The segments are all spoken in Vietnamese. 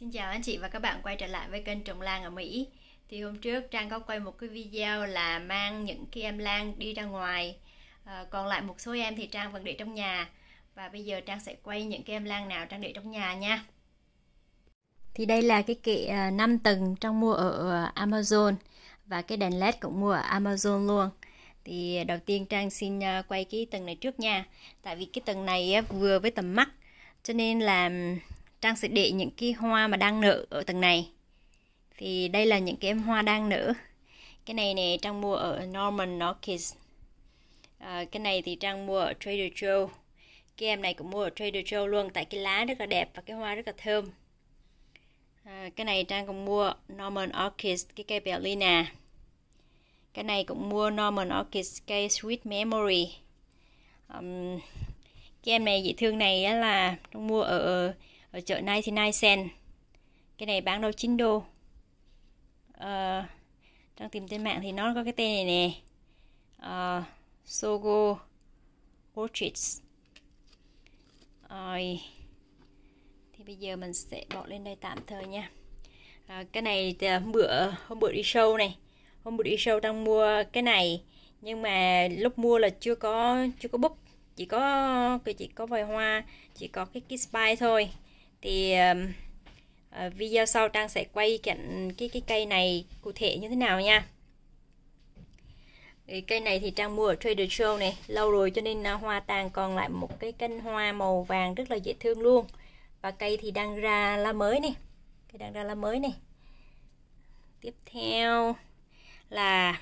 Xin chào anh chị và các bạn quay trở lại với kênh trồng lan ở Mỹ Thì hôm trước Trang có quay một cái video là mang những cái em lan đi ra ngoài à, Còn lại một số em thì Trang vẫn để trong nhà Và bây giờ Trang sẽ quay những cái em lan nào Trang để trong nhà nha Thì đây là cái kệ 5 ờ, tầng trong mua ở ờ, Amazon Và cái đèn led cũng mua ở Amazon luôn Thì đầu tiên Trang xin quay cái tầng này trước nha Tại vì cái tầng này vừa với tầm mắt Cho nên là Trang sẽ để những cái hoa mà đang nở ở tầng này thì đây là những cái em hoa đang nở cái này nè Trang mua ở Norman orchids à, ờ, cái này thì Trang mua ở Trader Joe cái em này cũng mua ở Trader Joe luôn tại cái lá rất là đẹp và cái hoa rất là thơm à, cái này Trang cũng mua Norman orchids cái cây Berlina cái này cũng mua Norman orchids cây Sweet Memory um, cái em này dễ thương này là Trang mua ở ở chợ 99 cent cái này bán đâu 9 đô à, đang tìm trên mạng thì nó có cái tên này nè à, Sogo Orchids rồi thì bây giờ mình sẽ bỏ lên đây tạm thời nha à, cái này hôm bữa hôm bữa đi show này hôm bữa đi show đang mua cái này nhưng mà lúc mua là chưa có chưa có búp chỉ có chỉ có vòi hoa chỉ có cái cái spy thôi thì uh, video sau trang sẽ quay cạnh cái cái cây này cụ thể như thế nào nha cái cây này thì trang mua ở Trader Joe này lâu rồi cho nên à, hoa tàn còn lại một cái cánh hoa màu vàng rất là dễ thương luôn và cây thì đang ra lá mới này cây đang ra lá mới này tiếp theo là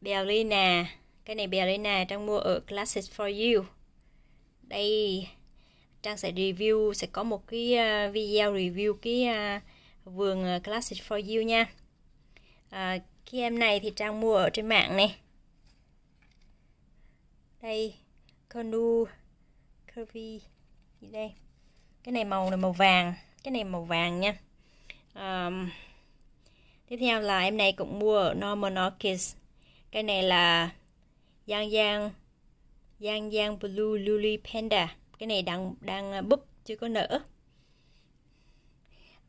Bellina cây này Bellina trang mua ở Classic for You đây Trang sẽ review sẽ có một cái ờ, video review cái ờ, vườn ờ, Classic for You nha. À, cái em này thì Trang mua ở trên mạng này. Đây, Conu Curvy gì đây. Cái này màu này màu vàng, cái này màu vàng nha. À, tiếp theo là em này cũng mua ở Norman Orchid. Cái này là Giang Giang Giang Giang Blue Lily Panda cái này đang đang à, búp chưa có nở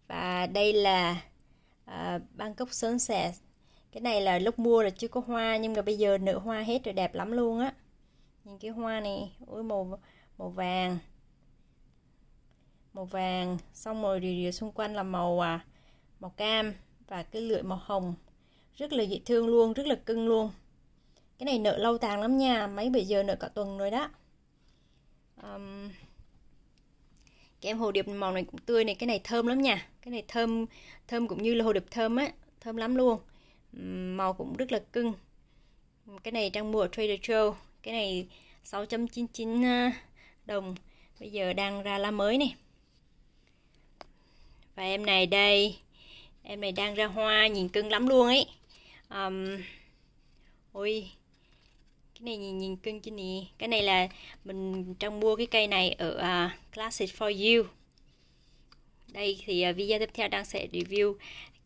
và đây là uh, Bangkok Sunset cái này là lúc mua là chưa có hoa nhưng mà bây giờ nở hoa hết rồi đẹp lắm luôn á nhìn cái hoa này ôi màu màu vàng màu vàng xong rồi điều điều xung quanh là màu à, màu cam và cái lưỡi màu hồng rất là dễ thương luôn rất là cưng luôn cái này nở lâu tàn lắm nha mấy bây giờ nở cả tuần rồi đó um, cái em hồ điệp màu này cũng tươi này cái này thơm lắm nha cái này thơm thơm cũng như là hồ điệp thơm á thơm lắm luôn màu cũng rất là cưng cái này đang mua ở Trader Joe cái này 6.99 à, đồng bây giờ đang ra lá mới này và em này đây em này đang ra hoa nhìn cưng lắm luôn ấy um, ôi cái này nhìn nhìn cưng chứ nè cái này là mình trong mua cái cây này ở uh, à, Classic for You đây thì uh, video tiếp theo đang sẽ review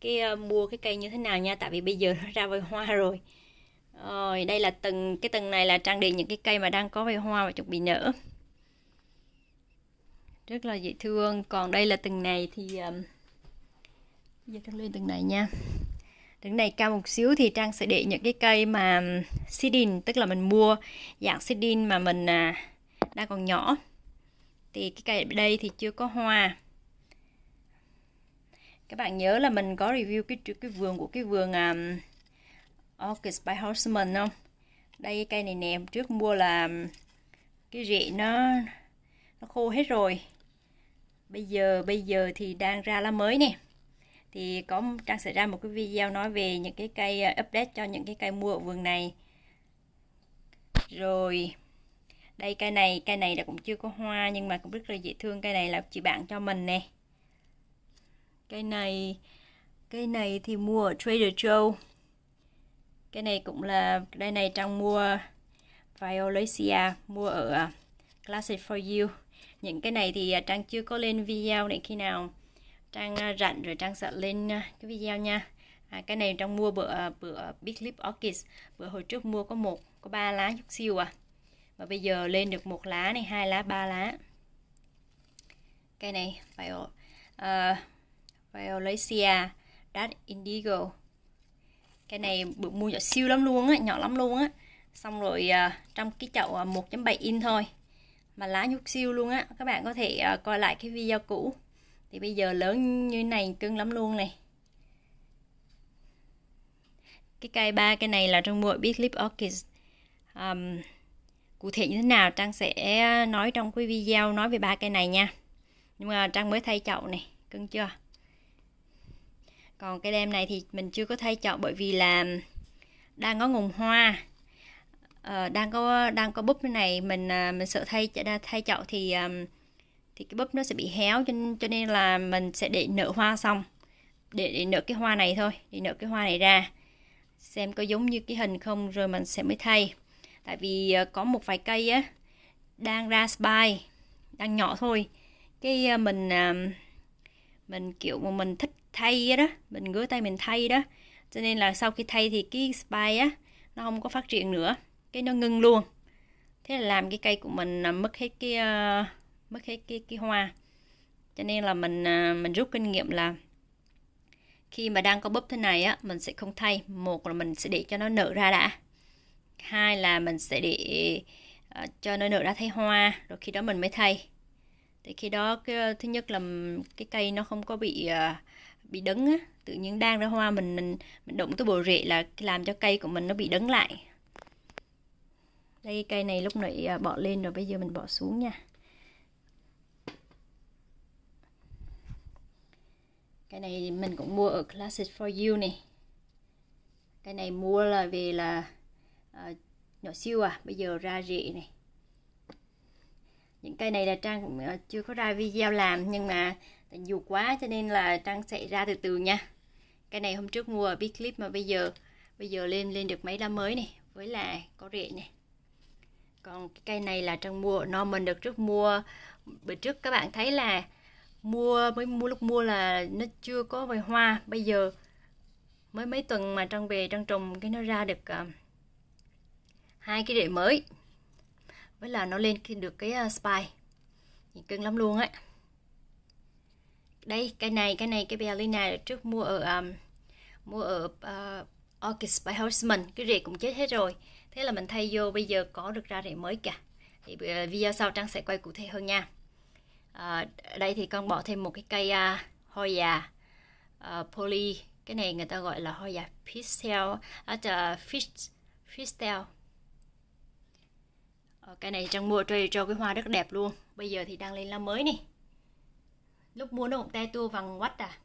cái uh, mua cái cây như thế nào nha tại vì bây giờ nó ra vòi hoa rồi rồi đây là từng cái tầng này là trang điểm những cái cây mà đang có vòi hoa và chuẩn bị nở rất là dễ thương còn đây là từng này thì um, giờ trang lên từng này nha đứng này cao một xíu thì trang sẽ để những cái cây mà seeding tức là mình mua dạng seeding mà mình à, đang còn nhỏ thì cái cây ở đây thì chưa có hoa các bạn nhớ là mình có review cái cái vườn của cái vườn um, à, Orchid by Horseman không đây cây này nè trước mua là cái rễ nó nó khô hết rồi bây giờ bây giờ thì đang ra lá mới nè thì có Trang sẽ ra một cái video nói về những cái cây ờ, update cho những cái cây mua ở vườn này rồi đây cây này cây này là cũng chưa có hoa nhưng mà cũng rất là dễ thương cây này là chị bạn cho mình nè cây này cây này thì mua ở Trader Joe cái này cũng là đây này Trang mua Violacea mua ở ờ, Classic for You những cái này thì Trang ờ, chưa có lên video để khi nào trang à, rảnh rồi trang sẽ lên à, cái video nha à, cái này trong mua bữa bữa big lip orchid bữa hồi trước mua có một có ba lá chút siêu à và bây giờ lên được một lá này hai lá ba lá cây này viol uh, à, violacea dark indigo cái này bữa mua nhỏ siêu lắm luôn á nhỏ lắm luôn á xong rồi uh, trong cái chậu 1.7 in thôi mà lá nhúc siêu luôn á các bạn có thể uh, coi lại cái video cũ thì bây giờ lớn như này cưng lắm luôn này cái cây ba cây này là trong mùa Big Lip Orchid um, cụ thể như thế nào trang sẽ nói trong cái video nói về ba cây này nha nhưng mà trang mới thay chậu này cưng chưa còn cái đem này thì mình chưa có thay chậu bởi vì là đang có ngùng hoa uh, đang có đang có búp như này mình uh, mình sợ thay thay chậu thì um, thì cái búp nó sẽ bị héo cho nên, cho nên là mình sẽ để nở hoa xong để, để nở cái hoa này thôi để nở cái hoa này ra xem có giống như cái hình không rồi mình sẽ mới thay tại vì ờ, có một vài cây á đang ra spy đang nhỏ thôi cái ờ, mình ờ, mình kiểu mà mình thích thay đó mình ngứa tay mình thay đó cho nên là sau khi thay thì cái spy á nó không có phát triển nữa cái nó ngưng luôn thế là làm cái cây của mình mất hết cái uh, mất hết cái cái hoa cho nên là mình à, mình rút kinh nghiệm là khi mà đang có búp thế này á mình sẽ không thay một là mình sẽ để cho nó nở ra đã hai là mình sẽ để à, cho nó nở ra thấy hoa rồi khi đó mình mới thay thì khi đó cái, thứ nhất là cái cây nó không có bị à, bị đứng á tự nhiên đang ra hoa mình mình, mình đụng tới bộ rễ là làm cho cây của mình nó bị đứng lại đây cây này lúc nãy bỏ lên rồi bây giờ mình bỏ xuống nha cái này mình cũng mua ở Classic for You này cái này mua là vì là uh, nhỏ siêu à bây giờ ra rễ này những cây này là trang cũng ờ, chưa có ra video làm nhưng mà dù quá cho nên là trang sẽ ra từ từ nha cái này hôm trước mua ở big clip mà bây giờ bây giờ lên lên được mấy lá mới này với là có rễ này còn cây này là trang mua norman được trước mua bữa trước các bạn thấy là mua mới mua lúc mua là nó chưa có vòi hoa bây giờ mới mấy tuần mà trăng về trăng trồng cái nó ra được uh, hai cái rễ mới với là nó lên khi được cái uh, spy nhìn cưng lắm luôn á đây cái này cái này cái bè này trước mua ở um, mua ở uh, Orchid by Horseman cái rễ cũng chết hết rồi thế là mình thay vô bây giờ có được ra rễ mới cả thì uh, video sau trang sẽ quay cụ thể hơn nha à, đây thì con bỏ thêm một cái cây à, hoa già ờ, à, poly cái này người ta gọi là hoa già ờ, fishtail à, fish fishtail cái này trong mua trời cho cái hoa rất đẹp luôn bây giờ thì đang lên lá mới nè lúc mua nó cũng te tua vàng quách à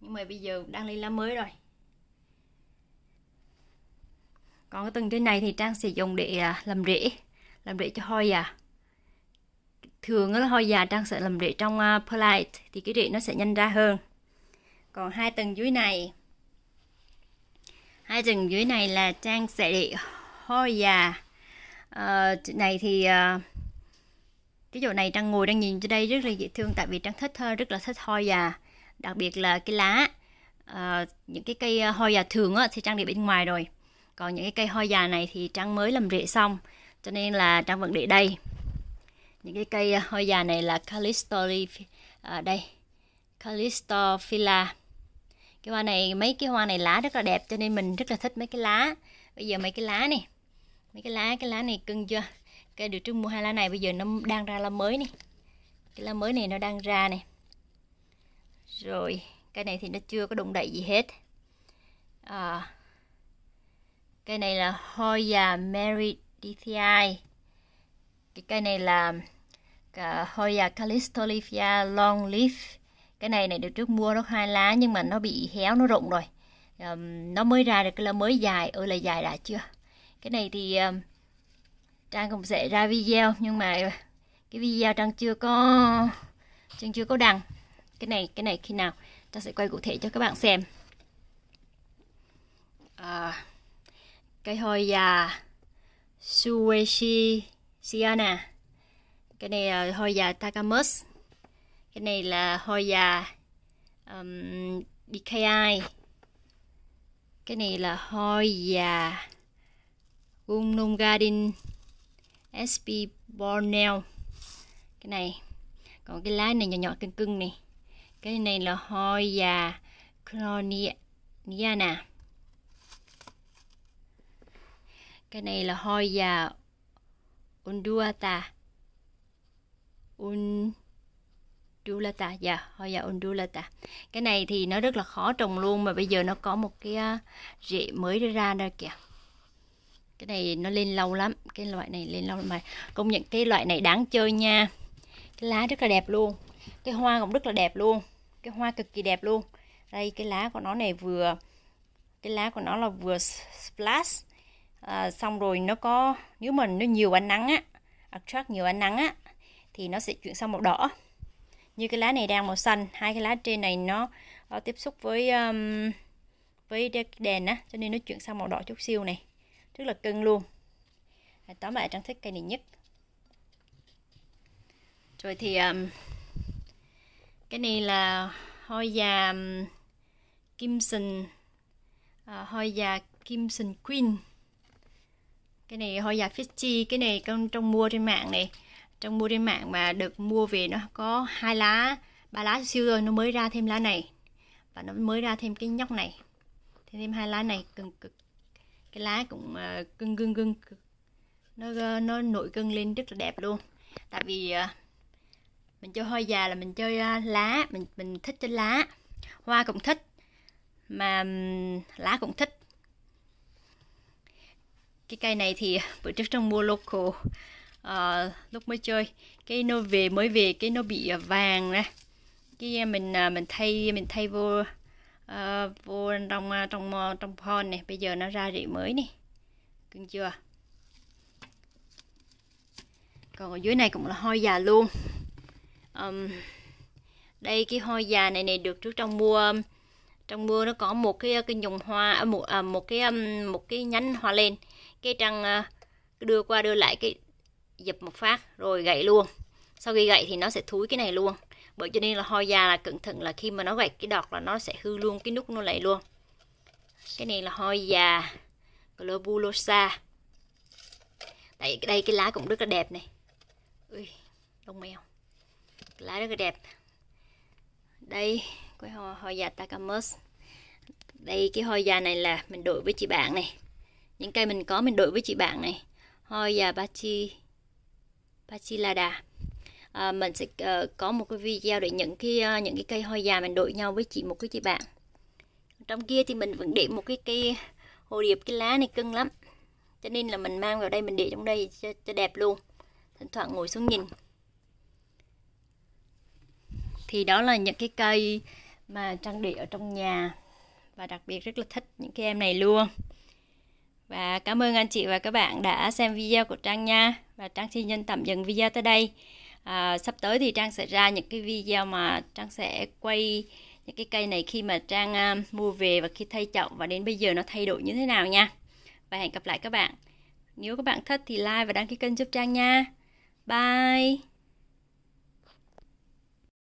nhưng mà bây giờ đang lên lá mới rồi còn cái tầng trên này thì trang sử dụng để à, làm rễ làm rễ cho hoa già thường là hoa già trang sẽ làm rễ trong uh, à, perlite thì cái rễ nó sẽ nhanh ra hơn còn hai tầng dưới này hai tầng dưới này là trang sẽ rễ hoa già uh, này thì uh, cái chỗ này trang ngồi đang nhìn trên đây rất là dễ thương tại vì trang thích uh, rất là thích hoa già đặc biệt là cái lá uh, những cái cây ờ, hoa già thường á, thì trang để bên ngoài rồi còn những cái cây hoa già này thì trang mới làm rễ xong cho nên là trang vẫn để đây những cái cây à, hoa già này là Callistory à, đây calistophila cái hoa này mấy cái hoa này lá rất là đẹp cho nên mình rất là thích mấy cái lá bây giờ mấy cái lá này mấy cái lá cái lá này cưng chưa cái được trước mua hai lá này bây giờ nó đang ra lá mới này cái lá mới này nó đang ra này rồi cây này thì nó chưa có đụng đậy gì hết à, cây này là hoa Hoya meridithii cái cây này là à, Hoya Calistolifia long leaf cái này này được trước mua nó hai lá nhưng mà nó bị héo nó rụng rồi um, nó mới ra được cái là mới dài ơi ừ, là dài đã chưa cái này thì um, trang cũng sẽ ra video nhưng mà cái video trang chưa có trang chưa có đăng cái này cái này khi nào trang sẽ quay cụ thể cho các bạn xem à, cây hoi già sueshi Sienna cái này là hoa Takamus cái này là hoa già um, DKI cái này là hoa già Garden SP Borneo cái này còn cái lá này nhỏ nhỏ cưng cưng này cái này là hoa già Cloniana cái này là hoa undulata undulata dạ yeah, oh dạ yeah, undulata cái này thì nó rất là khó trồng luôn mà bây giờ nó có một cái à, rễ mới ra đây kìa cái này nó lên lâu lắm cái loại này lên lâu lắm. mà công nhận cái loại này đáng chơi nha cái lá rất là đẹp luôn cái hoa cũng rất là đẹp luôn cái hoa cực kỳ đẹp luôn đây cái lá của nó này vừa cái lá của nó là vừa splash à, xong rồi nó có nếu mình nó nhiều ánh nắng á attract nhiều ánh nắng á thì nó sẽ chuyển sang màu đỏ như cái lá này đang màu xanh hai cái lá trên này nó, nó ờ, tiếp xúc với um, với đèn á cho nên nó chuyển sang màu đỏ chút siêu này rất là cưng luôn tóm lại trang thích cây này nhất rồi thì um, cái này là hoa già um, Kimson uh, ờ, hoa già sinh Queen cái này hoa giả Fiji cái này con trong mua trên mạng này trong mua trên mạng mà được mua về nó có hai lá ba lá siêu rồi nó mới ra thêm lá này và nó mới ra thêm cái nhóc này thêm thêm hai lá này cực cực cái lá cũng uh, cưng cưng cưng nó ờ, nó nổi cưng lên rất là đẹp luôn tại vì uh, mình chơi hoa già là mình chơi uh, lá mình mình thích chơi lá hoa cũng thích mà um, lá cũng thích cái cây này thì bữa trước trong mua local uh, lúc mới chơi cái nó về mới về cái nó bị ờ, vàng nè cái ờ, mình mình thay mình thay vô uh, vô trong trong trong pon này bây giờ nó ra rễ mới nè cưng chưa còn ở dưới này cũng là hoi già luôn um, đây cái hoi già này này được trước trong mua trong mưa nó có một cái cái nhùng hoa à, một à, một cái một cái nhánh hoa lên cái trăng à, đưa qua đưa lại cái dập một phát rồi gậy luôn sau khi gậy thì nó sẽ thúi cái này luôn bởi cho nên là hoa da là cẩn thận là khi mà nó gãy cái đọt là nó sẽ hư luôn cái nút nó lại luôn cái này là hoa già globulosa tại đây cái lá cũng rất là đẹp này ui đông mèo lá rất là đẹp đây cái hoa hoa già takamus đây cái hoa già này là mình đổi với chị bạn này những cây mình có mình đổi với chị bạn này hoi và bachi bachilada à, ờ, mình sẽ uh, có một cái video để những cái uh, những cái cây hoa già mình đổi nhau với chị một cái chị bạn trong kia thì mình vẫn để một cái cây hồ điệp cái lá này cưng lắm cho nên là mình mang vào đây mình để trong đây cho, cho đẹp luôn thỉnh thoảng ngồi xuống nhìn thì đó là những cái cây mà trang để ở trong nhà và đặc biệt rất là thích những cái em này luôn và cảm ơn anh chị và các bạn đã xem video của Trang nha. Và Trang xin nhân tạm dừng video tới đây. À, sắp tới thì Trang sẽ ra những cái video mà Trang sẽ quay những cái cây này khi mà Trang uh, mua về và khi thay chậu và đến bây giờ nó thay đổi như thế nào nha. Và hẹn gặp lại các bạn. Nếu các bạn thích thì like và đăng ký kênh giúp Trang nha. Bye!